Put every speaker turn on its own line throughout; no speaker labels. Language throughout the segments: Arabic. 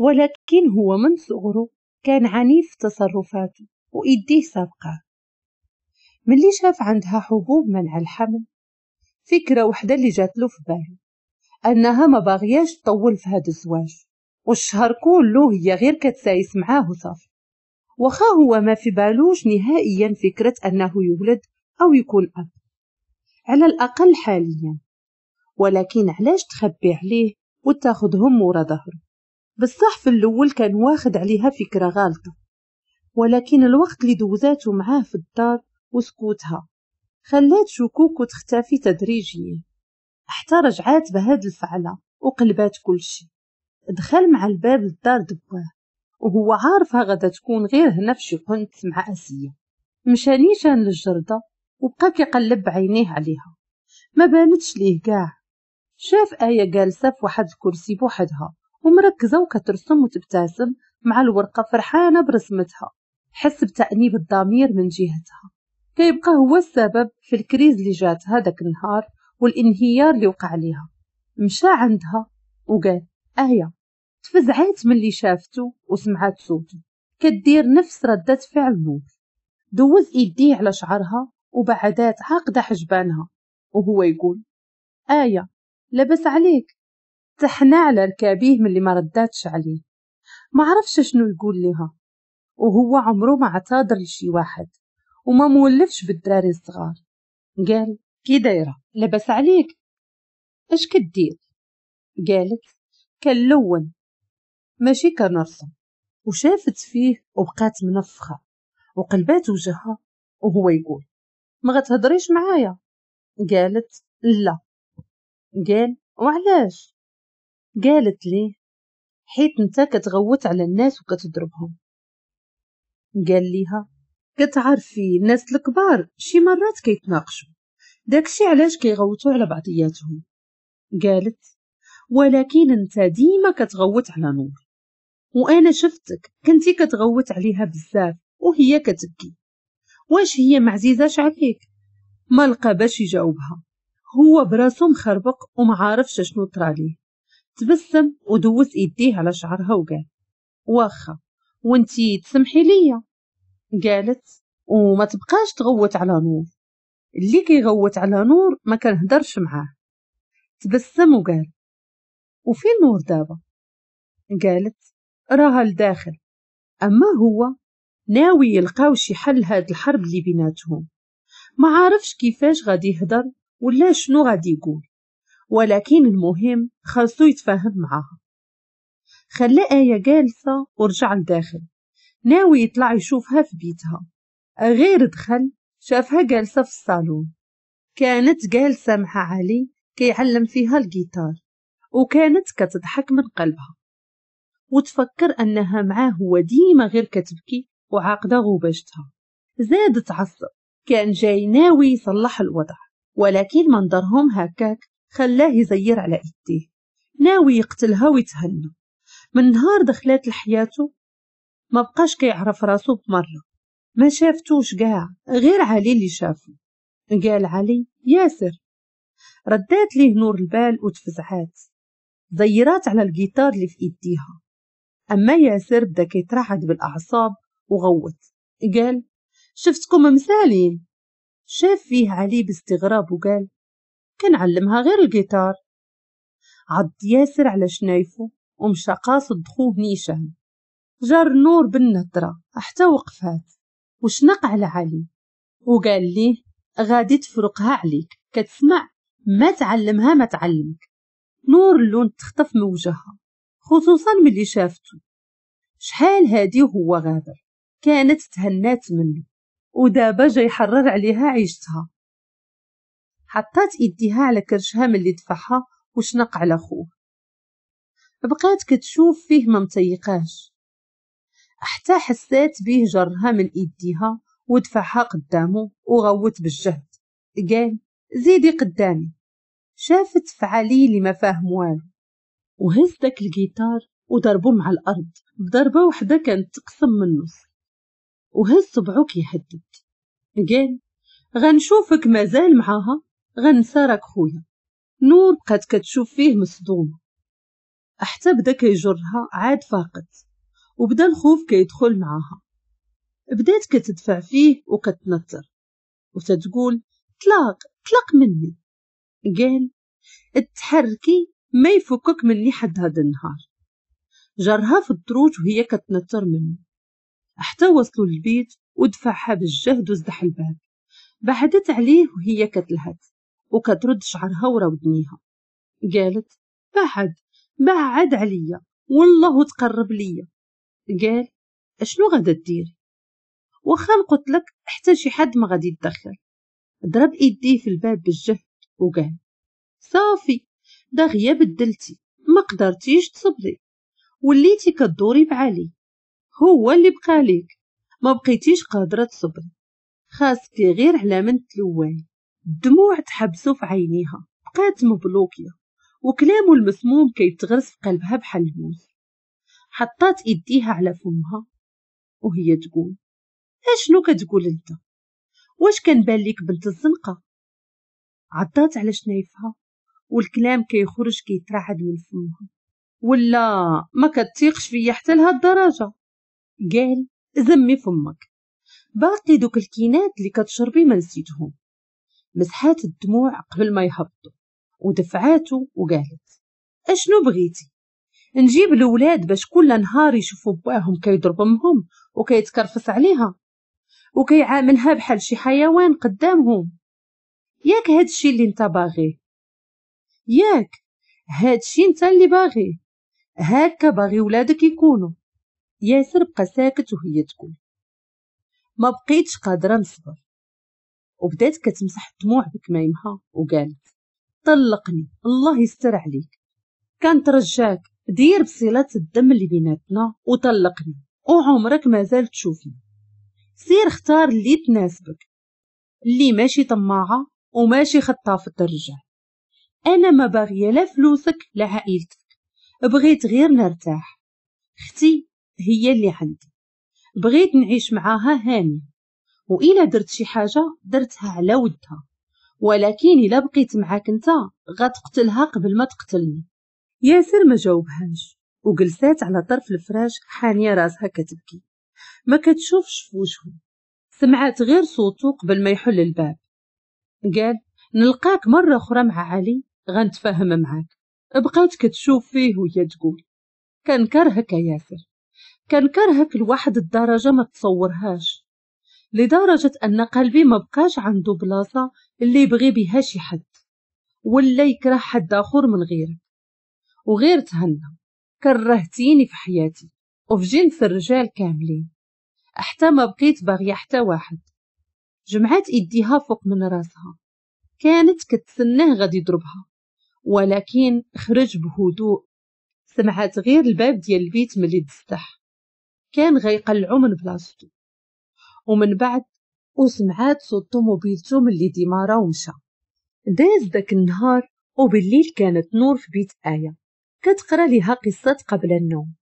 ولكن هو من صغره كان عنيف في تصرفاته وإيديه سابقة ملي شاف عندها حبوب منع الحمل فكرة وحدة اللي جات له في باله أنها ما باغياش تطول في هذا الزواج والشهر كله هي غير كتسايس معاه وصافي وخا هو ما في بالوش نهائيا فكرة أنه يولد أو يكون أب على الأقل حاليا ولكن علاش تخبي عليه وتاخدهم ورا ظهره بالصح في الأول كان واخد عليها فكرة غالطة ولكن الوقت اللي دوزاته معاه في الدار وسكوتها خلات شكوكو تختفي تدريجيا حتى رجعات بهاد الفعلة وقلبات كل شي دخل مع الباب للدار دباه وهو عارفها غدا تكون غير هنا في قنت مع أسية مشى نيشان للجردة وبقى كيقلب بعينيه عليها ما بانتش ليه كاع شاف آية جالسة في واحد الكرسي بوحدها ومركزة وكترسم وتبتسم مع الورقة فرحانة برسمتها حس بتأنيب الضمير من جهتها كيبقى هو السبب في الكريز اللي جات هذاك النهار والانهيار اللي وقع ليها مشى عندها وقال آية تفزعات من اللي شافته وسمعت صوته كدير نفس ردة فعل نور دوز إيديه على شعرها وبعدات عاقدة حجبانها وهو يقول آية لبس عليك تحنى على ركابيه من اللي ما رداتش عليه ما عرفش شنو يقول لها وهو عمره ما اعتذر لشي واحد وما مولفش بالدراري الصغار قال كي دايره لبس عليك اش كدير قالت كنلون ماشي كنرسم وشافت فيه وبقات منفخه وقلبات وجهها وهو يقول ما غتهضريش معايا قالت لا قال وعلاش قالت لي حيت انت كتغوت على الناس وكتضربهم قال ليها كتعرفي الناس الكبار شي مرات كيتناقشوا داكشي علاش كيغوتوا على بعضياتهم قالت ولكن انت ديما كتغوت على نور وانا شفتك كنتي كتغوت عليها بزاف وهي كتبكي واش هي معزيزاش عليك ما لقى باش يجاوبها هو براسو مخربق عارفش شنو طراليه تبسم ودوس إيديه على شعرها وقال واخا وانتي تسمحي ليا قالت وما تبقاش تغوت على نور اللي كيغوت على نور ما هدرش معاه تبسم وقال وفي نور دابا قالت راها لداخل اما هو ناوي يلقاو شي حل هاد الحرب اللي بيناتهم ما عارفش كيفاش غادي يهضر ولا شنو غادي يقول ولكن المهم خلصو يتفاهم معاها خلي آية جالسة ورجع لداخل ناوي يطلع يشوفها في بيتها غير دخل شافها جالسة في الصالون كانت جالسة مع علي كيعلم فيها الجيتار وكانت كتضحك من قلبها وتفكر أنها معاه هو ديما غير كتبكي وعاقدة غوبشتها زادت عصب كان جاي ناوي يصلح الوضع ولكن منظرهم هكاك خلاه يزير على إيديه ناوي يقتلها ويتهنى من نهار دخلات لحياته ما بقاش كيعرف راسو بمرة ما شافتوش قاع غير علي اللي شافو قال علي ياسر ردات ليه نور البال وتفزعات زيرات على الجيتار اللي في ايديها اما ياسر بدا كيترعد بالاعصاب وغوت قال شفتكم مسالين شاف فيه علي باستغراب وقال كنعلمها غير الجيتار عض ياسر على شنايفه ومشى قاصد خوه نيشان جار نور بالنطرة حتى وقفات وشنق على علي وقال لي غادي تفرقها عليك كتسمع ما تعلمها ما تعلمك نور اللون تخطف من وجهها خصوصا ملي شافته شحال هادي وهو غادر كانت تهنات منه ودابا جاي يحرر عليها عيشتها حطات إيديها على كرشها ملي دفعها وشنق على خوه بقات كتشوف فيه ما متيقاش حتى حسات بيه جرها من إيديها ودفعها قدامه وغوت بالجهد قال زيدي قدامي شافت فعلي اللي ما فاهم والو وهز داك الجيتار وضربو مع الأرض بضربة وحدة كانت تقسم من النص وهز صبعو كيهدد قال غنشوفك مازال معاها غنسارك خويا نور بقات كتشوف فيه مصدومة حتى بدا كيجرها عاد فاقد وبدا الخوف كيدخل معاها بدات كتدفع فيه وكتنطر وتتقول طلاق طلق مني قال تحركي ما يفكك مني حد هاد النهار جرها في الدروج وهي كتنطر منه حتى وصلوا للبيت ودفعها بالجهد وزدح الباب بعدت عليه وهي كتلهت وكترد شعرها وراودنيها قالت بعد بعد عليا والله تقرب ليا قال اشنو غادا دير واخا قلت لك حتى شي حد ما غادي يتدخل ضرب ايديه في الباب بالجهد وقال صافي داغية بدلتي ما قدرتيش تصبري وليتي كدوري بعلي هو اللي بقاليك ما بقيتيش قادرة تصبري خاصك غير على من تلوان الدموع تحبسو في عينيها بقات مبلوكية وكلامو المسموم كيتغرس في قلبها بحال الموس حطات إيديها على فمها وهي تقول اشنو كتقول انت واش كان بالك بنت الزنقة عطات على شنايفها والكلام كيخرج كيترعد من فمها ولا ما كتيقش فيا حتى لهاد الدرجه قال زمي فمك باقي دوك الكينات اللي كتشربي ما نسيتهم مسحات الدموع قبل ما يهبطوا ودفعاته وقالت أشنو بغيتي نجيب الأولاد باش كل نهار يشوفوا باهم كيضرب أمهم وكيتكرفس عليها وكيعاملها بحال شي حيوان قدامهم ياك هادشي اللي انت باغيه ياك هادشي انت اللي باغيه هاكا باغي ولادك يكونوا ياسر بقى ساكت وهي تقول ما بقيتش قادره نصبر وبدات كتمسح الدموع بكمايمها وقالت طلقني الله يستر عليك كانت رجاك دير بصلة الدم اللي بيناتنا وطلقني وعمرك ما زال تشوفني سير اختار اللي تناسبك اللي ماشي طماعة وماشي خطافة الرجال أنا ما باغية لا فلوسك لا عائلتك بغيت غير نرتاح اختي هي اللي عندي بغيت نعيش معاها هاني وإلا درت شي حاجة درتها على ودها ولكن إلا بقيت معاك انت غتقتلها قبل ما تقتلني ياسر ما جاوبهاش وجلسات على طرف الفراش حانية راسها كتبكي ما كتشوفش في وجهه سمعت غير صوته قبل ما يحل الباب قال نلقاك مرة أخرى مع علي غنتفاهم معاك بقات كتشوف فيه وهي تقول كان كرهك ياسر كان كرهك لواحد الدرجة ما تصورهاش لدرجة أن قلبي مبقاش عنده بلاصة اللي يبغي بها شي حد ولا يكره حد آخر من غيرك وغير تهنى كرهتيني في حياتي وفي جنس الرجال كاملين حتى ما بقيت باغية حتى واحد جمعات إيديها فوق من راسها كانت كتسناه غادي يضربها ولكن خرج بهدوء سمعت غير الباب ديال البيت ملي تفتح كان غيقلعو من بلاصتو ومن بعد وسمعات صوت طوموبيلته ملي ديما ومشى داز داك النهار وبالليل كانت نور في بيت آية كتقرا ليها قصة قبل النوم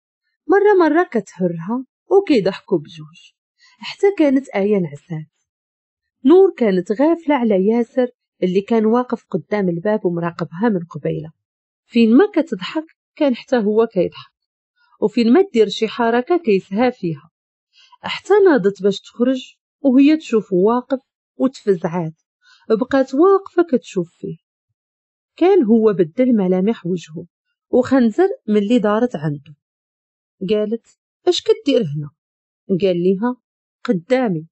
مرة مرة كتهرها وكيضحكوا بجوج حتى كانت آية نعسات نور كانت غافلة على ياسر اللي كان واقف قدام الباب ومراقبها من قبيلة فين ما كتضحك كان حتى هو كيضحك وفين ما دير شي حركة كيسها فيها حتى ناضت باش تخرج وهي تشوف واقف وتفزعات بقات واقفة كتشوف فيه كان هو بدل ملامح وجهه وخنزر من اللي دارت عنده قالت اش كدير هنا قال ليها قدامي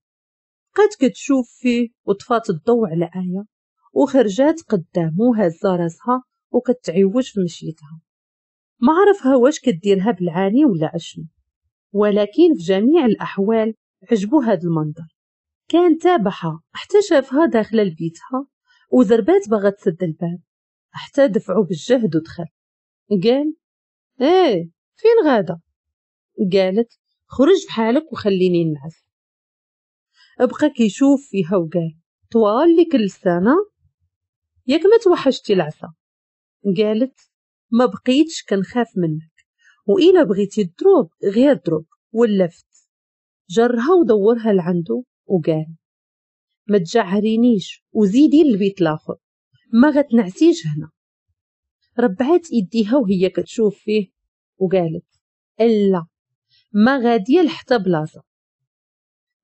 بقات كتشوف فيه وطفات الضوء على آية وخرجات قدامه هزا راسها وكتعوج في مشيتها ما عرفها واش كديرها بالعاني ولا عشنو ولكن في جميع الأحوال عجبو هاد المنظر كان تابعها شافها داخلة لبيتها وزربات بغا تسد الباب حتى دفعو بالجهد ودخل قال ايه فين غادا قالت خرج بحالك وخليني نعس ابقى كيشوف فيها وقال طوال لك السنة ياك ما توحشتي العصا قالت ما بقيتش كنخاف منك وإلا بغيتي الدروب غير ضرب ولفت جرها ودورها لعندو وقال ما تجعرينيش وزيدي البيت لاخر ما غتنعسيش هنا ربعات يديها وهي كتشوف فيه وقالت الا ما غاديه لحتى بلاصه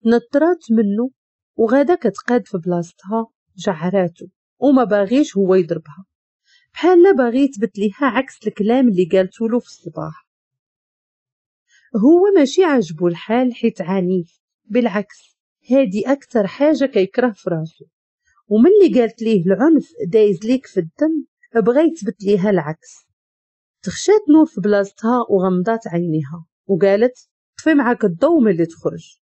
نطرات منه وغادا كتقاد في بلاصتها جعراتو وما باغيش هو يضربها بحال لا باغي يثبت ليها عكس الكلام اللي قالتولو في الصباح هو ماشي عاجبو الحال حيت عنيف بالعكس هادي اكثر حاجه كيكره في راسو اللي قالت ليه العنف دايز ليك في الدم بغا يثبت ليها العكس تخشات نور في بلاصتها وغمضات عينيها وقالت طفي معاك الضو ملي تخرج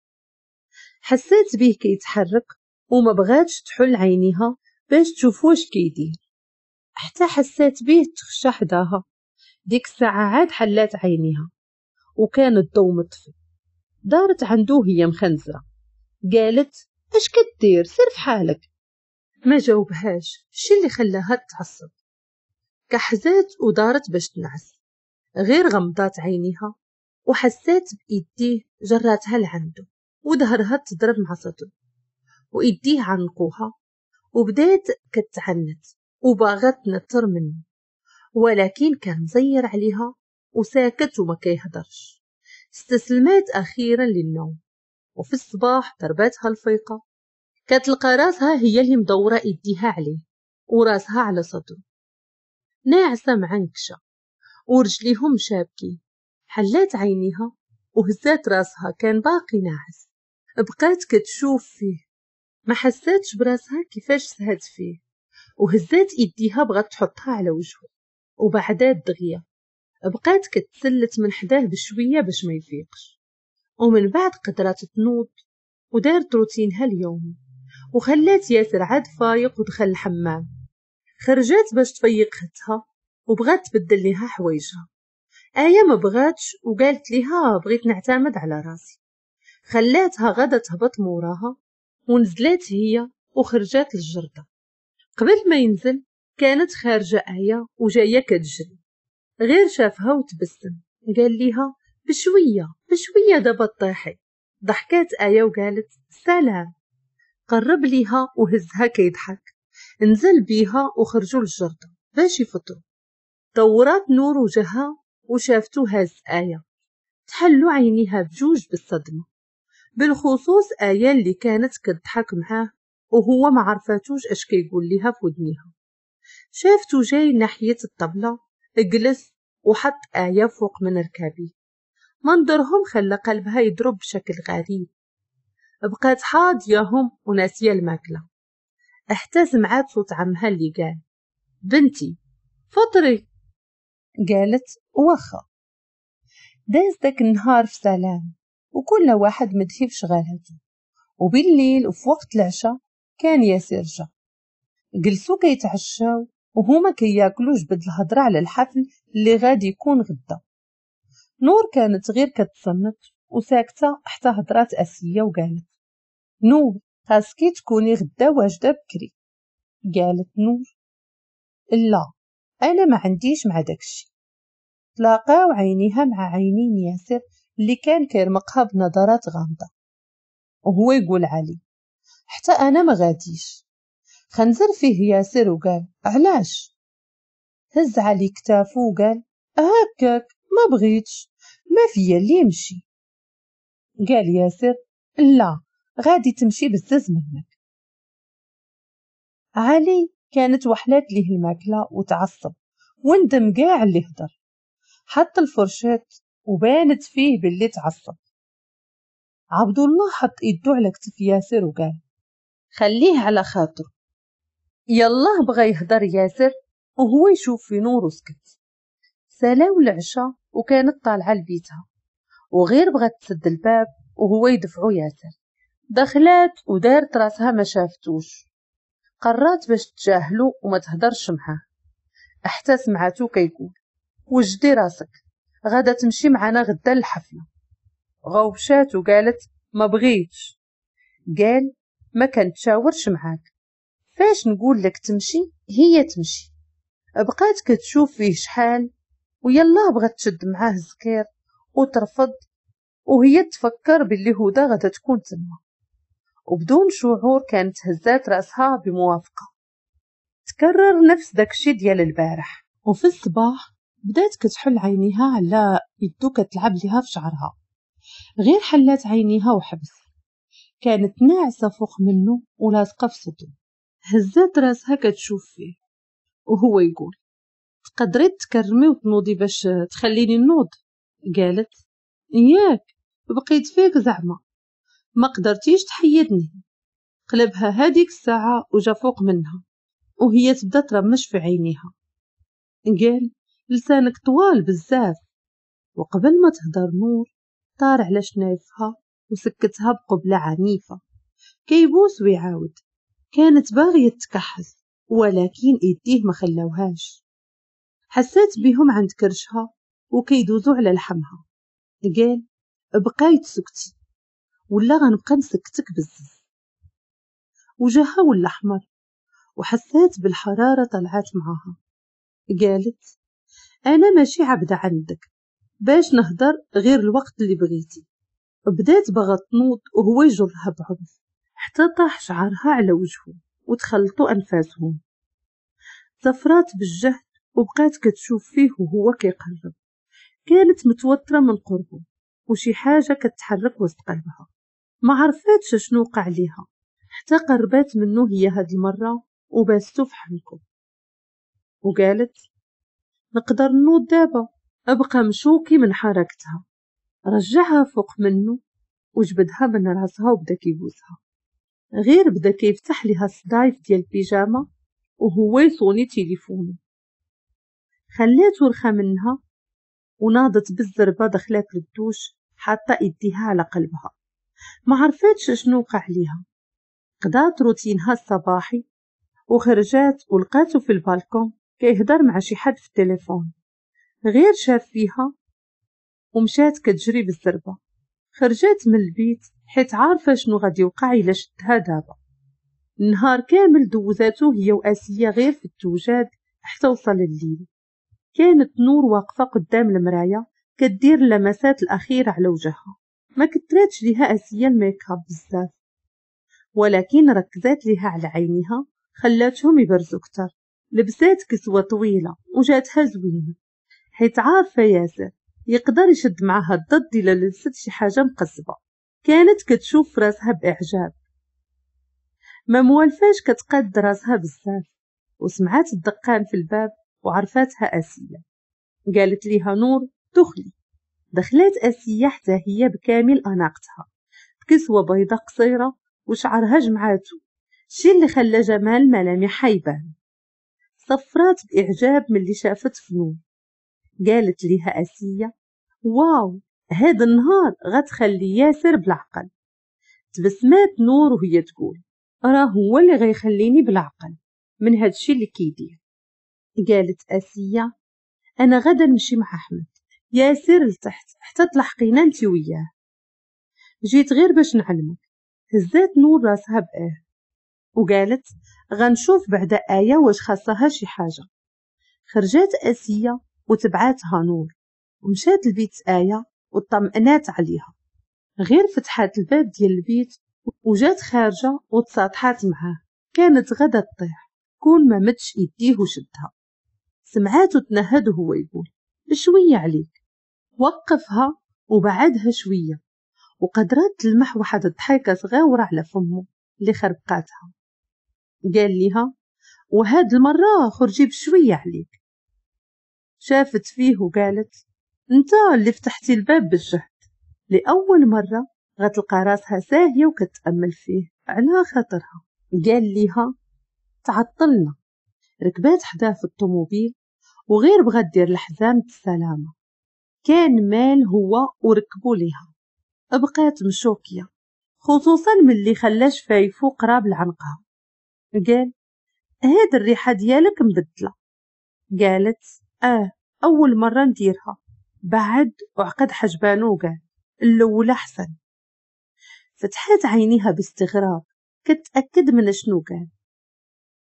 حسات بيه كيتحرك وما بغاتش تحل عينيها باش تشوف واش كيدير حتى حسات بيه تخشى حداها ديك الساعة عاد حلات عينيها وكان الضو مطفي دارت عندو هي مخنزة قالت اش كدير سير في حالك ما جاوبهاش شي اللي خلاها تعصب كحزات ودارت باش تنعس غير غمضات عينيها وحسات بإيديه جراتها لعندو وظهرها تضرب مع سطو وإيديه عنقوها وبدات كتعنت وباغت تنطر منه ولكن كان مزير عليها وساكت وما كيهضرش استسلمات أخيرا للنوم وفي الصباح ضرباتها الفيقة كتلقى راسها هي اللي مدورة إيديها عليه وراسها على صدره ناعسة معنكشة ورجليهم شابكين حلات عينيها وهزات راسها كان باقي ناعس بقات كتشوف فيه ما حساتش براسها كيفاش سهد فيه وهزات ايديها بغات تحطها على وجهه وبعدات دغيا بقات كتسلت من حداه بشوية باش ما يفيقش ومن بعد قدرات تنوض ودارت روتينها اليومي وخلات ياسر عاد فايق ودخل الحمام خرجات باش تفيق ختها وبغات تبدل ليها حوايجها آية ما بغاتش وقالت ليها بغيت نعتمد على راسي خلاتها غدا تهبط موراها ونزلت هي وخرجات للجردة قبل ما ينزل كانت خارجة آية وجاية كتجري غير شافها وتبسم قال ليها بشوية بشوية دابا طيحي ضحكات آية وقالت سلام قرب ليها وهزها كيضحك نزل بيها وخرجوا للجردة باش يفطروا دورات نور وجهها وشافتو هاز آية تحلو عينيها بجوج بالصدمة بالخصوص آية اللي كانت كتضحك معاه وهو ما عرفاتوش اش كيقول ليها في ودنيها شافتو جاي ناحية الطبلة اجلس آيه فوق من ركابي منظرهم خلى قلبها يضرب بشكل غريب بقات حاضيهم وناسية الماكلة احتز معاد صوت عمها اللي قال بنتي فطري قالت واخا داز داك النهار في سلام وكل واحد مدهي في شغالته وبالليل وفي وقت العشاء كان ياسر جا جلسوا كيتعشاو وهما كي ياكلوا بدل الهضرة على الحفل اللي غادي يكون غدا نور كانت غير كتصنت وساكتة حتى هضرات أسية وقالت نور خاصكي تكوني غدا واجدة بكري قالت نور لا أنا ما عنديش مع داكشي تلاقاو عينيها مع عينين ياسر اللي كان كيرمقها بنظرات غامضة وهو يقول علي حتى أنا ما غاديش خنزر فيه ياسر وقال علاش هز علي كتافه وقال هكاك ما بغيتش ما فيا اللي يمشي قال ياسر لا غادي تمشي بزز منك علي كانت وحلات ليه الماكلة وتعصب وندم قاع اللي هدر حط الفرشاة وبانت فيه باللي تعصب عبد الله حط ايدو على كتف ياسر وقال خليه على خاطره يالله بغى يهضر ياسر وهو يشوف في نور وسكت سلاو العشاء وكانت طالعة لبيتها وغير بغات تسد الباب وهو يدفعو ياسر دخلات ودارت راسها ما شافتوش قرات باش تجاهلو وما تهدرش معاه حتى سمعاتو كيقول وجدي راسك غادا تمشي معانا غدا الحفلة غوبشات وقالت ما بغيتش قال ما كنتشاورش معاك فاش نقول لك تمشي هي تمشي بقات كتشوف فيه شحال ويلا بغات تشد معاه الزكير وترفض وهي تفكر باللي هدى غدا تكون تما وبدون شعور كانت هزات راسها بموافقة تكرر نفس داكشي ديال البارح وفي الصباح بدات كتحل عينيها على يدو كتلعب ليها في شعرها غير حلات عينيها وحبس كانت ناعسة فوق منه ولاصقة في صدره هزات راسها كتشوف فيه وهو يقول تقدري تكرمي وتنوضي باش تخليني نوض قالت ياك بقيت فيك زعما ما قدرتيش تحيدني قلبها هاديك الساعة وجا فوق منها وهي تبدا ترمش في عينيها قال لسانك طوال بزاف وقبل ما تهدر نور طار على شنايفها وسكتها بقبلة عنيفة كيبوس ويعاود كانت باغية تكحل ولكن إيديه ما خلوهاش حسات بهم عند كرشها وكيدوزو على لحمها قال بقايت سكتي ولا غنبقى نسكتك بزاف وجهها ولا احمر وحسات بالحرارة طلعت معاها قالت أنا ماشي عبدة عندك باش نهضر غير الوقت اللي بغيتي بدات بغا تنوض وهو يجرها بعنف حتى طاح شعرها على وجهه وتخلطوا أنفاسهم زفرات بالجهد وبقات كتشوف فيه وهو كيقرب كانت متوترة من قربه وشي حاجة كتحرك وسط قلبها ما عرفاتش شنو وقع ليها حتى قربات منه هي هاد المرة وباستو في حنكو وقالت نقدر نوض دابا أبقى مشوكي من حركتها رجعها فوق منه وجبدها من راسها وبدا كيبوسها غير بدا كيفتح ليها سدايف ديال البيجامه وهو يصوني تليفونه خلاتو رخى منها وناضت بالزربة دخلات للدوش حاطة إديها على قلبها ما عرفتش شنو وقع ليها قضات روتينها الصباحي وخرجات ولقاتو في البالكون كيهضر مع شي حد في التليفون غير شاف فيها ومشات كتجري بالزربة خرجات من البيت حيت عارفة شنو غادي يوقع إلا شدها دابا النهار كامل دوزاتو هي وآسيا غير في التوجاد حتى وصل الليل كانت نور واقفة قدام المراية كدير اللمسات الأخيرة على وجهها ما كتراتش ليها آسيا الميكاب بزاف ولكن ركزات ليها على عينيها خلاتهم يبرزوا كتر لبسات كسوة طويلة وجاتها زوينة حيت عارفة ياسر يقدر يشد معها الضد إلا لبست شي حاجة مقصبة كانت كتشوف راسها بإعجاب ما موالفاش كتقد راسها بزاف وسمعات الدقان في الباب وعرفاتها آسية قالت ليها نور دخلي دخلات آسية حتى هي بكامل أناقتها بكسوة بيضة قصيرة وشعرها جمعاتو شي اللي خلى جمال ملامحها يبان صفرات بإعجاب من اللي شافت فنون قالت ليها آسية واو هاد النهار غتخلي ياسر بالعقل تبسمات نور وهي تقول راه هو اللي غيخليني بالعقل من هادشي اللي كيدير قالت آسية أنا غدا نمشي مع أحمد ياسر لتحت حتى تلحقينا انت وياه جيت غير باش نعلمك هزات نور راسها بآه وقالت غنشوف بعد آية واش خاصها شي حاجة خرجات آسية وتبعاتها نور ومشات لبيت آية وطمئنات عليها غير فتحات الباب ديال البيت وجات خارجة وتساطحات معاه كانت غدا تطيح كون ما مدش يديه وشدها سمعاته تنهد هو يقول بشوية عليك وقفها وبعدها شوية وقدرات تلمح واحد الضحكة صغيرة على فمه اللي خربقاتها قال ليها وهاد المرة خرجي بشوية عليك شافت فيه وقالت انت اللي فتحتي الباب بالجهد لأول مرة غتلقى راسها ساهية وكتأمل فيه على خاطرها قال ليها تعطلنا ركبات حداه في الطوموبيل وغير بغا دير الحزام بالسلامة كان مال هو وركبوا ليها بقات مشوكية خصوصا ملي خلاش فايفو قراب لعنقها قال هاد الريحة ديالك مبدلة قالت اه أول مرة نديرها بعد وعقد حجبانه الأولى أحسن فتحت عينيها باستغراب كتأكد من شنو قال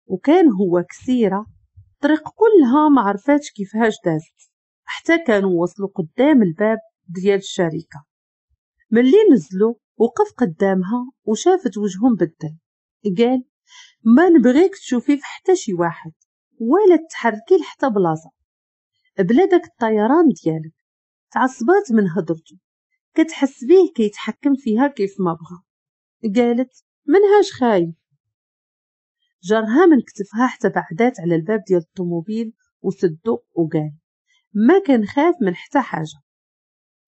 وكان هو كثيرة طريق كلها ما عرفاتش كيفاش دازت حتى كانوا وصلوا قدام الباب ديال الشركة ملي نزلوا وقف قدامها وشافت وجههم بدل قال ما نبغيك تشوفي في حتى شي واحد ولا تحركي لحتى بلاصة بلادك الطيران ديالك تعصبات من هضرته كتحس بيه كيتحكم فيها كيف ما بغا قالت منهاش خايف جرها من كتفها حتى بعدات على الباب ديال الطوموبيل وسدو وقال ما كان خاف من حتى حاجة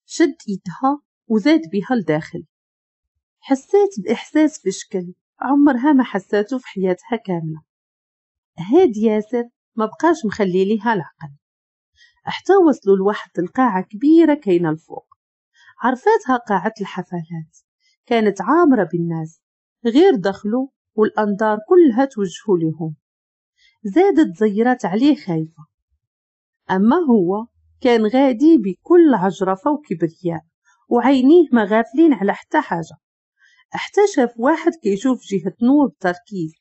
شد يدها وزاد بها لداخل حسيت بإحساس في شكل عمرها ما حساته في حياتها كاملة هاد ياسر ما بقاش مخلي ليها العقل حتى وصلوا لواحد القاعة كبيرة كاينة الفوق عرفاتها قاعة الحفلات كانت عامرة بالناس غير دخلوا والأنظار كلها توجهوا لهم زادت زيرات عليه خايفة أما هو كان غادي بكل عجرفة وكبرياء وعينيه ما غافلين على حتى حاجة حتى شاف واحد كيشوف جهة نور بتركيز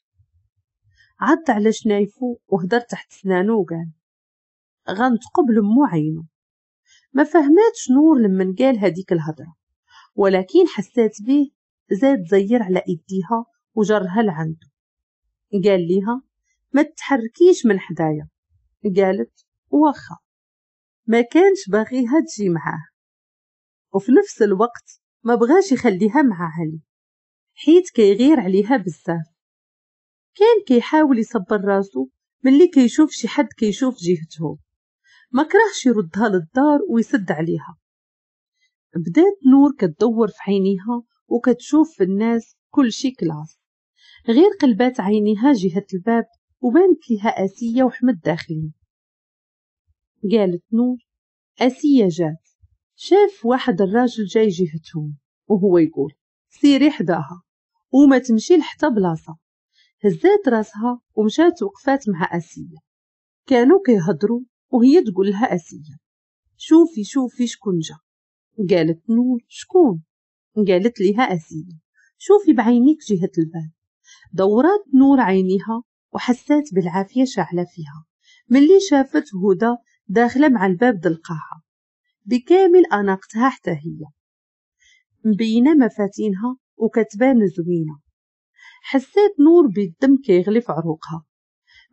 عض على شنايفو وهدر تحت سنانو وقال غنتقبل عينو ما فهماتش نور لما قال هديك الهضره ولكن حسات بيه زاد زير على ايديها وجرها لعنده قال ليها ما تحركيش من حدايا قالت واخا ما كانش باغيها تجي معاه وفي نفس الوقت ما بغاش يخليها مع علي حيت كيغير عليها بزاف كان كيحاول يصبر راسو ملي كيشوف شي حد كيشوف جهته ما كرهش يردها للدار ويسد عليها بدات نور كتدور في عينيها وكتشوف في الناس كل شي كلاس غير قلبات عينيها جهة الباب وبانت لها آسية وحمد داخلين قالت نور آسية جات شاف واحد الراجل جاي جهتهم وهو يقول سيري حداها وما تمشي لحتى بلاصة هزات راسها ومشات وقفات مع آسية كانوا كيهضروا وهي تقول لها آسية شوفي شوفي شكون جا قالت نور شكون قالت لها آسية شوفي بعينيك جهة الباب دورات نور عينيها وحسات بالعافية شاعلة فيها ملي شافت هدى داخلة مع الباب د القاعة بكامل أناقتها حتى هي مبينة مفاتينها وكتبان زوينة حسات نور بالدم كيغلي في عروقها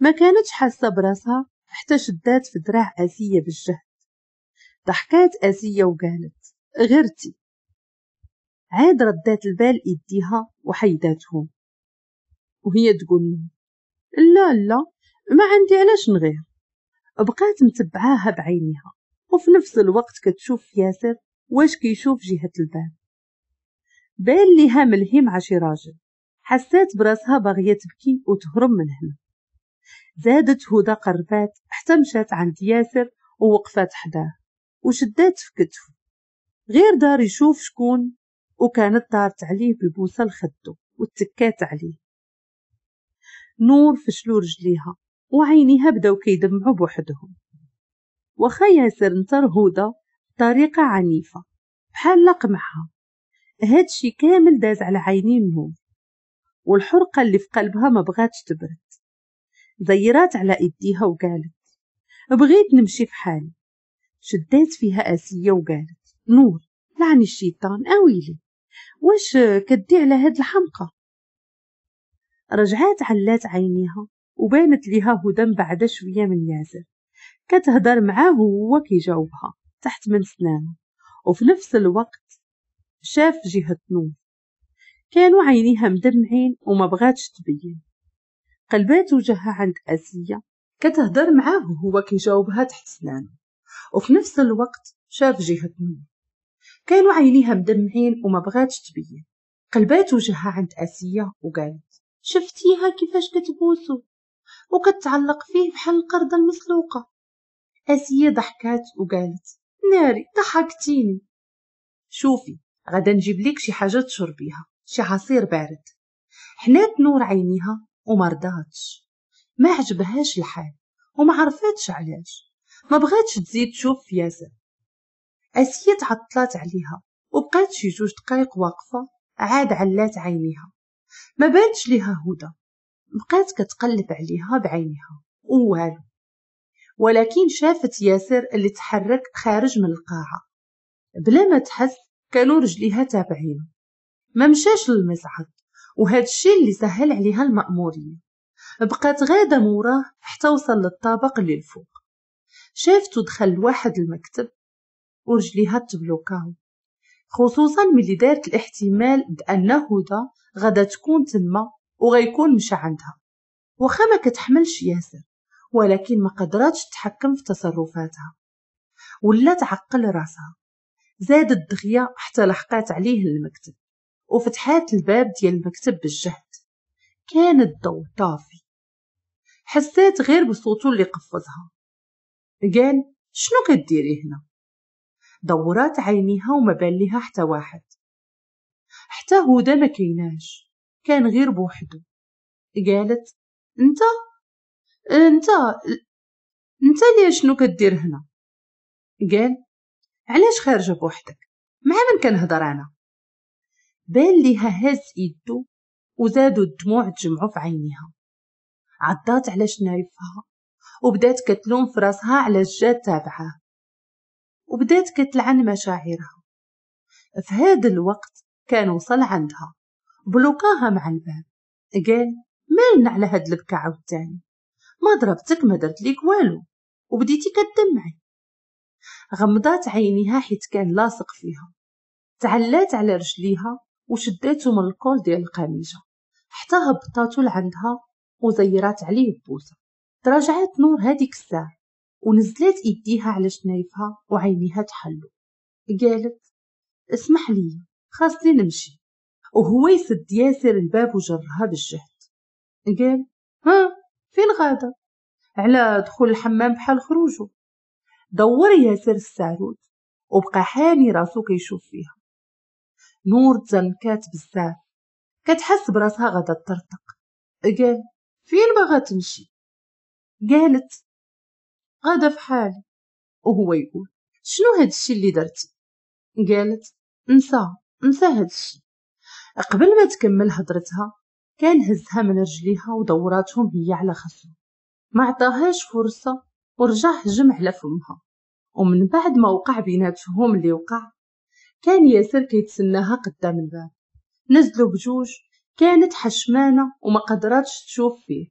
ما كانتش حاسة براسها حتى شدات في دراع أزية بالجهد ضحكات أزية وقالت غيرتي عاد ردات البال إيديها وحيداتهم وهي تقول لا لا ما عندي علاش نغير بقات متبعاها بعينيها وفي نفس الوقت كتشوف ياسر واش كيشوف جهة الباب بان ليها ملهم عشي راجل حسات براسها باغية تبكي وتهرب من هنا زادت هدى قربات حتى مشات عند ياسر ووقفات حداه وشدات في كتفه غير دار يشوف شكون وكانت طارت عليه ببوسة لخدو واتكات عليه نور فشلو رجليها وعينيها بداو كيدمعو بوحدهم وخا ياسر نطر هدى بطريقة عنيفة بحال لقمعها هادشي كامل داز على عينين نور والحرقة اللي في قلبها ما بغاتش تبرد ضيرات على إيديها وقالت بغيت نمشي في حالي شدات فيها آسية وقالت نور لعن الشيطان أويلي واش كدي على هاد الحمقى رجعات علات عينيها وبانت ليها هدى بعد شوية من ياسر كتهضر معاه هو كيجاوبها تحت من سنانه وفي نفس الوقت شاف جهة نور كانوا عينيها مدمعين وما بغاتش تبين قلبات وجهها عند أزية كتهدر معاه وهو كيجاوبها تحت سنانه وفي نفس الوقت شاف جهة نور كانوا عينيها مدمعين وما بغاتش تبين قلبات وجهها عند آسية وقالت شفتيها كيفاش كتبوسو وكتعلق فيه بحال القردة المسلوقة آسية ضحكات وقالت ناري ضحكتيني شوفي غدا نجيب لك شي حاجة تشربيها شي عصير بارد حنات نور عينيها وما رضاتش ما عجبهاش الحال وما عرفتش علاش ما بغاتش تزيد تشوف ياسر اسيت تعطلات عليها وبقات شي جوج دقايق واقفة عاد علات عينيها ما بانتش ليها هدى بقات كتقلب عليها بعينها ووالو ولكن شافت ياسر اللي تحرك خارج من القاعة بلا ما تحس كانوا رجليها تابعين ما مشاش للمزعط وهذا الشيء اللي سهل عليها المأمورية بقات غادة موراه حتى وصل للطابق اللي الفوق شافته دخل لواحد المكتب ورجليها تبلوكاو خصوصا ملي دارت الاحتمال بأن هدى غدا تكون تما وغيكون مش عندها وخا ما كتحملش ياسر ولكن ما قدراتش تتحكم في تصرفاتها ولا تعقل راسها زادت دغيا حتى لحقات عليه المكتب وفتحات الباب ديال المكتب بالجهد كان الضوء طافي حسات غير بصوتو اللي قفزها قال شنو كديري هنا دورات عينيها وما بان ليها حتى واحد حتى هدى ما كيناش كان غير بوحدو قالت انت انت انت ليه شنو كدير هنا قال علاش خارجه بوحدك مع من كنهضر انا ليها هز ايدو وزادوا الدموع تجمعوا في عينيها عضات على شنايفها وبدات كتلوم في راسها على الجاد تابعاه وبدات كتلعن مشاعرها في هذا الوقت كان وصل عندها بلوكاها مع الباب قال مالنا على هاد البكا عاوتاني ما ضربتك ما درت ليك والو وبديتي كتدمعي غمضات عينيها حيت كان لاصق فيها تعلات على رجليها وشديته من الكول ديال القميجة حتى هبطاتو لعندها وزيرات عليه بوسة تراجعت نور هاديك الساعة ونزلت ايديها على شنايفها وعينيها تحلو قالت اسمح لي خاصني نمشي وهو يسد ياسر الباب وجرها بالجهد قال ها فين غادا على دخول الحمام بحال خروجو دور ياسر الساروت وبقى حامي راسو كيشوف فيها نور تزنكات بزاف كتحس براسها غدا ترتق قال فين بغا تمشي قالت غدا في حالي وهو يقول شنو هادشي اللي درتي قالت نسى نسى هادشي قبل ما تكمل هضرتها كان هزها من رجليها ودوراتهم هي على خصو ما عطاهاش فرصة ورجع هجم على فمها ومن بعد ما وقع بيناتهم اللي وقع كان ياسر كيتسناها قدام الباب نزلوا بجوج كانت حشمانة وما قدراتش تشوف فيه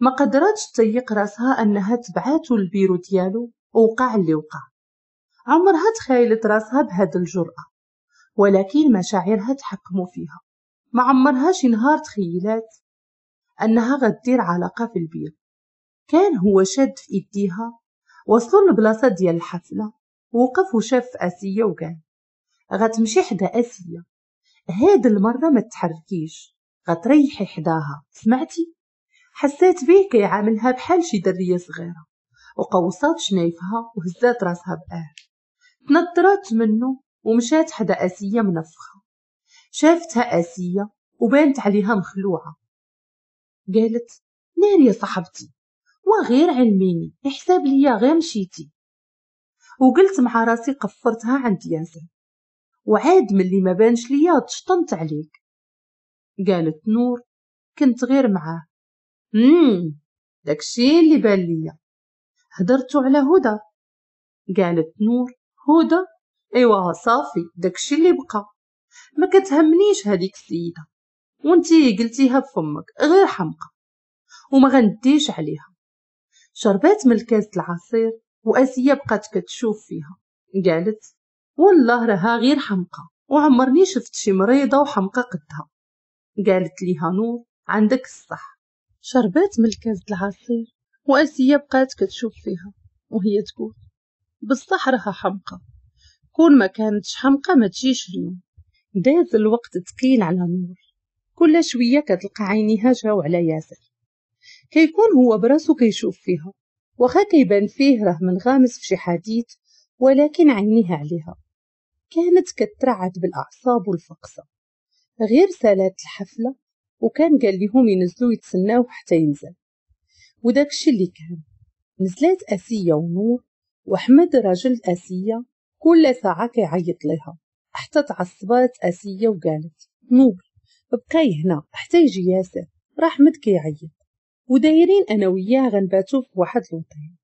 ما قدراتش تيق راسها أنها تبعاتو البيرو ديالو ووقع اللي وقع عمرها تخيلت راسها بهاد الجرأة ولكن مشاعرها تحكموا فيها ما عمرها شي نهار تخيلات أنها غدير علاقة في البير كان هو شاد في إيديها وصلوا لبلاصة ديال الحفلة ووقف وشاف آسية وقال غتمشي حدا اسيا هاد المره ما تحركيش غتريحي حداها سمعتي حسيت بيه كيعاملها بحال شي دريه صغيره وقوصات شنايفها وهزات راسها بقاه تنطرات منه ومشات حدا اسيه منفخه شافتها اسيه وبانت عليها مخلوعه قالت ناري يا صاحبتي وغير علميني حساب ليا غير مشيتي وقلت مع راسي قفرتها عند ياسر وعاد ملي ما بانش ليا تشطنت عليك قالت نور كنت غير معاه امم داكشي اللي بان ليا هدرتو على هدى قالت نور هدى ايوا صافي داكشي اللي بقى ما كتهمنيش هذيك السيده وانتي قلتيها بفمك غير حمقى وما غنديش عليها شربات من الكاس العصير واسيه بقات كتشوف فيها قالت والله راها غير حمقى وعمرني شفت شي مريضة وحمقى قدها قالت ليها نور عندك الصح شربات من الكاس العصير وأسيا بقات كتشوف فيها وهي تقول بصح راها حمقى كون ما كانتش حمقى ما تجيش اليوم داز الوقت تقيل على نور كل شوية كتلقى عينيها جاو على ياسر كيكون هو براسو كيشوف فيها وخا كيبان فيه راه منغمس في شي حديث ولكن عينيها عليها كانت كترعد بالأعصاب والفقصة غير سالات الحفلة وكان قال لهم ينزلوا يتسناو حتى ينزل وداكشي اللي كان نزلات آسية ونور وأحمد راجل آسية كل ساعة كيعيط لها حتى تعصبات آسية وقالت نور بقاي هنا حتى يجي ياسر راه أحمد كيعيط ودايرين انا وياه غنباتو في واحد الوطين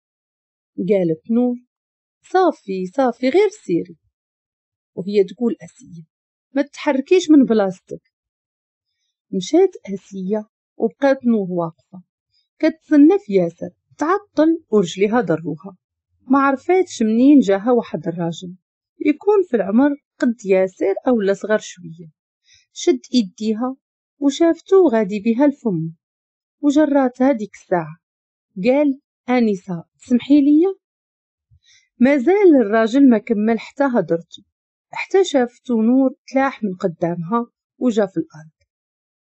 قالت نور صافي صافي غير سيري وهي تقول أسية ما تتحركيش من بلاصتك مشات أسية وبقات نور واقفة كتسنى في ياسر تعطل ورجليها ضروها ما عرفاتش منين جاها واحد الراجل يكون في العمر قد ياسر أو صغر شوية شد إيديها وشافتو غادي بها الفم وجراتها ديك الساعة قال آنسة سمحي ليا مازال الراجل ما كمل حتى هضرتو احتجف نور تلاح من قدامها وجا في الأرض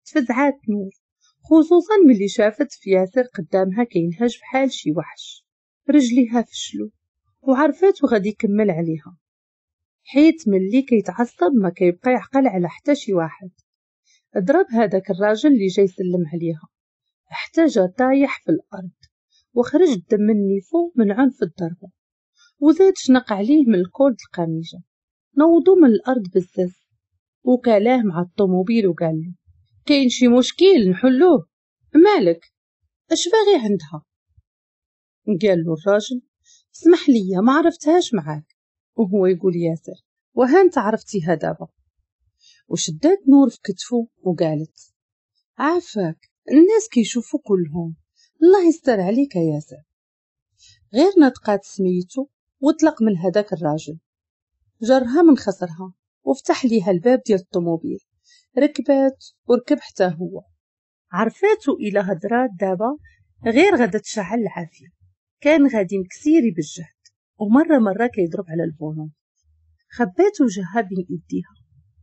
تفزعات نور خصوصا ملي شافت في ياسر قدامها كينهج بحال شي وحش رجليها فشلو وعرفت وغادي يكمل عليها حيت ملي كيتعصب ما كيبقى يعقل على حتى شي واحد ضرب هذاك الراجل اللي جاي يسلم عليها احتاج طايح في الارض وخرج الدم من نيفو من عنف الضربه وزاد شنق عليه من الكول القميجه نوضو من الأرض بزز وكلاه مع الطوموبيل وقال لي كاين شي مشكل نحلوه مالك اش باغي عندها قال له الراجل اسمح لي ما عرفتهاش معاك وهو يقول ياسر وها انت عرفتيها دابا وشدات نور في كتفه وقالت عافاك الناس كيشوفوا كلهم الله يستر عليك يا ياسر غير نطقات سميتو وطلق من هداك الراجل جرها من خزرها وفتح ليها الباب ديال الطوموبيل ركبت وركب حتى هو عرفاتو إلى هدرات دابا غير غدا تشعل العافية كان غادي مكسيري بالجهد ومرة مرة كيضرب على البونو خبات وجهها بين إيديها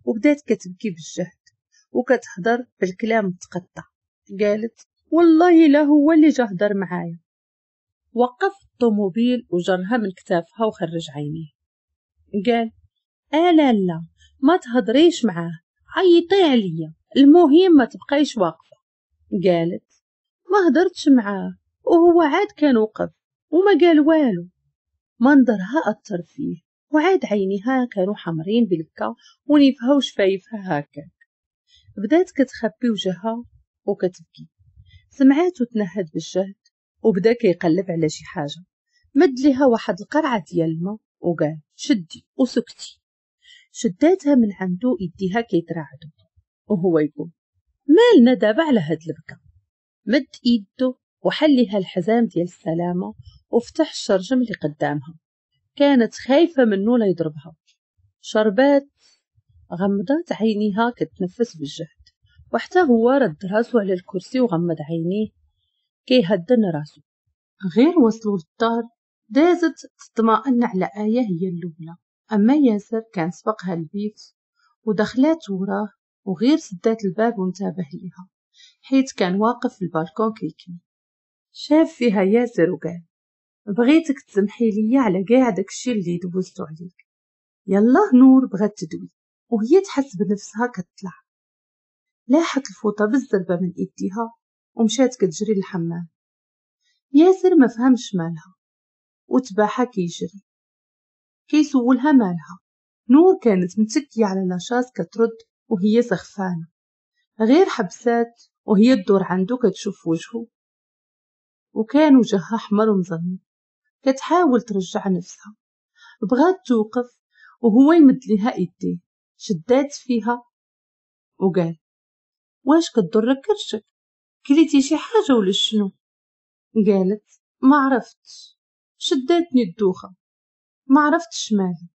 وبدات كتبكي بالجهد وكتهضر بالكلام متقطع قالت والله لا هو اللي جا هضر معايا وقف الطوموبيل وجرها من كتافها وخرج عينيه قال آه لا لا ما تهضريش معاه عيطي عليا المهم ما تبقايش واقفة قالت ما هضرتش معاه وهو عاد كان وقف وما قال والو منظرها أثر فيه وعاد عينيها كانوا حمرين بالبكا ونيفها وشفايفها هكاك بدات كتخبي وجهها وكتبكي سمعات تنهد بالجهد وبدا كيقلب على شي حاجه مد ليها واحد القرعه ديال الماء وقال شدي وسكتي شداتها من عندو يديها كيتراعدو وهو يقول مالنا دابا على هاد البكا مد ايدو وحلها الحزام ديال السلامة وفتح الشرجم اللي قدامها كانت خايفة منو لا يضربها شربات غمضات عينيها كتنفس بالجهد وحتى هو رد راسو على الكرسي وغمض عينيه كيهدن راسو غير وصلوا للدار دازت تطمئن على آية هي الأولى أما ياسر كان سبقها البيت ودخلات وراه وغير سدات الباب وانتبه ليها حيت كان واقف في البالكون كيكي شاف فيها ياسر وقال بغيتك تسمحي ليا على كاع داكشي اللي دوزت عليك يلا نور بغات تدوي وهي تحس بنفسها كتطلع لاحت الفوطة بالزربة من إيديها ومشات كتجري للحمام ياسر ما فهمش مالها وتباعها كيجري كيسولها مالها نور كانت متكية على لاشاز كترد وهي سخفانة غير حبسات وهي الدور عنده كتشوف وجهه وكان وجهها حمر ومظلم كتحاول ترجع نفسها بغات توقف وهو يمد ليها ايديه شدات فيها وقال واش كضرك كرشك كليتي شي حاجه ولا شنو قالت ما عرفتش شداتني الدوخة ما عرفتش مالي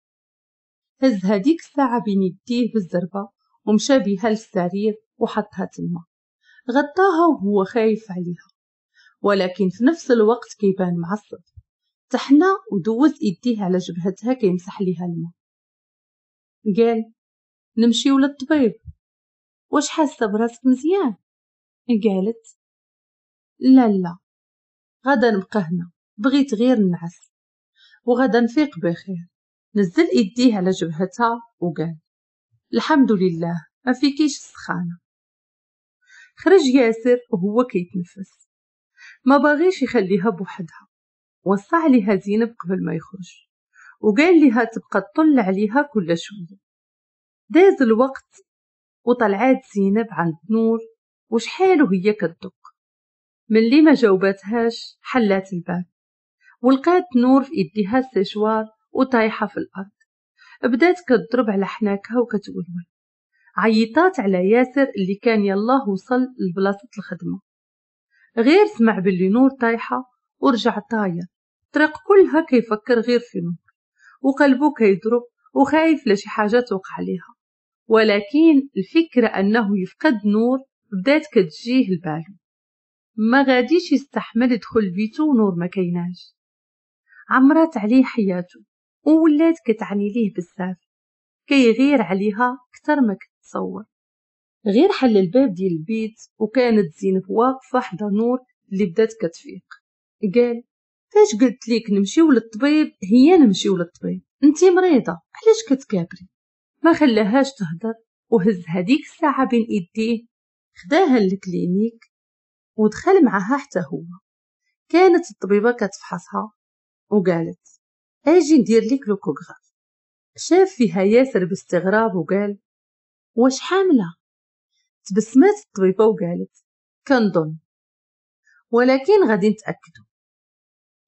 هز هذيك الساعة بين يديه بالزربة ومشى بيها للسرير وحطها تما غطاها وهو خايف عليها ولكن في نفس الوقت كيبان معصب تحنى ودوز ايديه على جبهتها كيمسح ليها الماء قال نمشيو للطبيب واش حاسه براسك مزيان قالت لا لا غدا نبقى هنا بغيت غير نعس وغدا نفيق بخير نزل إيديه على جبهتها وقال الحمد لله ما فيكيش السخانة خرج ياسر وهو كيتنفس ما باغيش يخليها بوحدها وصى عليها زينب قبل ما يخرج وقال لها تبقى تطل عليها كل شوية داز الوقت وطلعات زينب عند نور وشحال وهي كدق ملي ما جاوباتهاش حلات الباب ولقات نور في إيديها السيشوار وطايحة في الأرض بدات كتضرب على حناكها وكتولول عيطات على ياسر اللي كان يلاه وصل لبلاصة الخدمة غير سمع باللي نور طايحة ورجع طاير طريق كلها كيفكر غير في نور وقلبه كيضرب وخايف لشي حاجة توقع عليها ولكن الفكرة أنه يفقد نور بدات كتجيه البال ما غاديش يستحمل يدخل بيتو ونور ما كيناش عمرت عليه حياته وولات كتعني ليه بزاف كيغير عليها كتر ما كتصور غير حل الباب ديال البيت وكانت زينب واقفة حدا نور اللي بدات كتفيق قال فاش قلت ليك نمشيو للطبيب هي نمشيو للطبيب انتي مريضة علاش كتكابري ما خلاهاش تهدر وهز هديك الساعة بين ايديه خداها للكلينيك ودخل معها حتى هو كانت الطبيبة كتفحصها وقالت اجي ندير لك لوكوغراف شاف فيها ياسر باستغراب وقال واش حاملة تبسمات الطبيبة وقالت كنظن ولكن غادي نتأكدو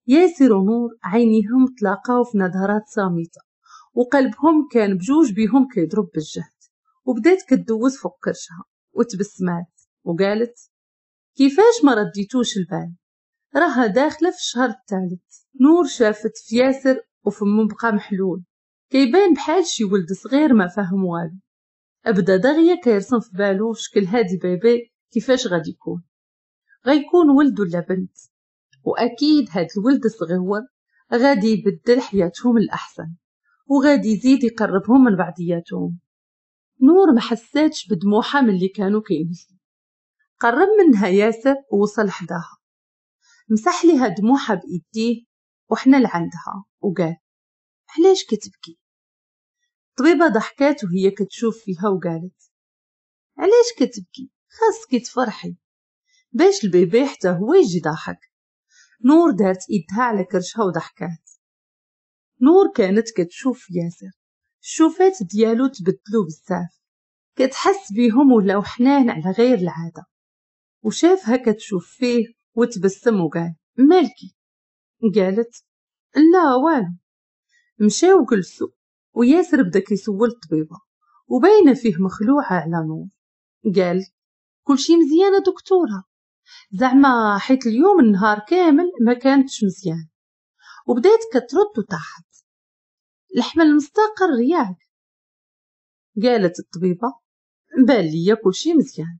ياسر ونور عينيهم تلاقاو في نظرات صامتة وقلبهم كان بجوج بيهم كيضرب بالجهد وبدات كدوز فوق كرشها وتبسمات وقالت كيفاش ما رديتوش البال راها داخلة في الشهر الثالث نور شافت في ياسر وفمه بقى محلول كيبان بحال شي ولد صغير ما فاهم والو أبدا دغيا كيرسم في بالو شكل هادي بيبي كيفاش غادي يكون غيكون ولد ولا بنت وأكيد هاد الولد الصغير غادي يبدل حياتهم الأحسن وغادي يزيد يقربهم من بعضياتهم نور ما حساتش بدموعها ملي كانوا كينزلوا قرب منها ياسر ووصل حداها مسح لها دموعها بإيديه وحنا لعندها وقال علاش كتبكي الطبيبة ضحكات وهي كتشوف فيها وقالت علاش كتبكي خاصك تفرحي باش البيبي حتى هو يجي ضحك نور دارت إيدها على كرشها وضحكات نور كانت كتشوف ياسر الشوفات ديالو تبدلو بزاف كتحس بيهم ولاو حنان على غير العادة وشافها كتشوف فيه وتبسم وقال مالكي قالت لا والو مشى وجلسوا وياسر بدا كيسول الطبيبه وباينه فيه مخلوعه على نور قال كلشي مزيانه دكتوره زعما حيت اليوم النهار كامل ما كانتش مزيان وبدات كترد وتحت الحمل المستقر رياك قالت الطبيبه بان ليا كلشي مزيان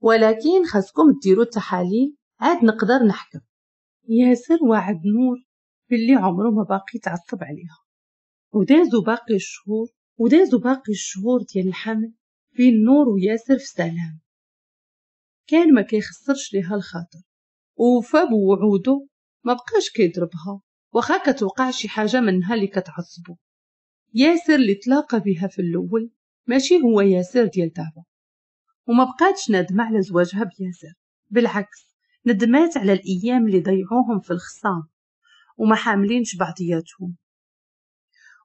ولكن خاصكم ديروا التحاليل عاد نقدر نحكم ياسر وعد نور باللي عمره ما باقي تعصب عليها ودازوا باقي الشهور ودازوا باقي الشهور ديال الحمل بين نور وياسر في سلام كان ما كيخسرش ليها الخاطر ووفى بوعوده ما بقاش كيضربها وخا كتوقع شي حاجه منها اللي كتعصبو ياسر اللي تلاقى بها في الاول ماشي هو ياسر ديال دابا وما بقاتش نادمه على زواجها بياسر بالعكس ندمات على الأيام اللي ضيعوهم في الخصام وما حاملينش بعضياتهم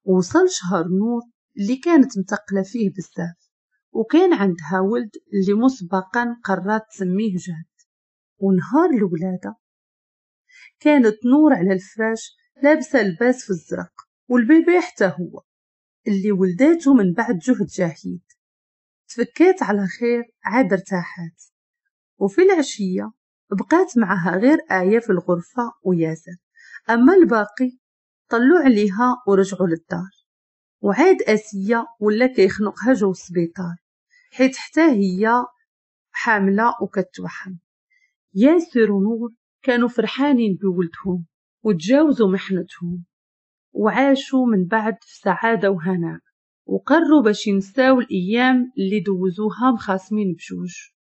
وصل شهر نور اللي كانت متقلة فيه بزاف وكان عندها ولد اللي مسبقا قررت تسميه جاد ونهار الولادة كانت نور على الفراش لابسة لباس في الزرق والبيبي حتى هو اللي ولداته من بعد جهد جاهيد تفكات على خير عاد ارتاحت وفي العشية بقات معها غير آية في الغرفة وياسر أما الباقي طلوا عليها ورجعوا للدار وعاد آسية ولا كيخنقها جو السبيطار حيت حتى هي حاملة وكتوحم ياسر ونور كانوا فرحانين بولدهم وتجاوزوا محنتهم وعاشوا من بعد في سعادة وهناء وقروا باش ينساو الأيام اللي دوزوها مخاصمين بجوج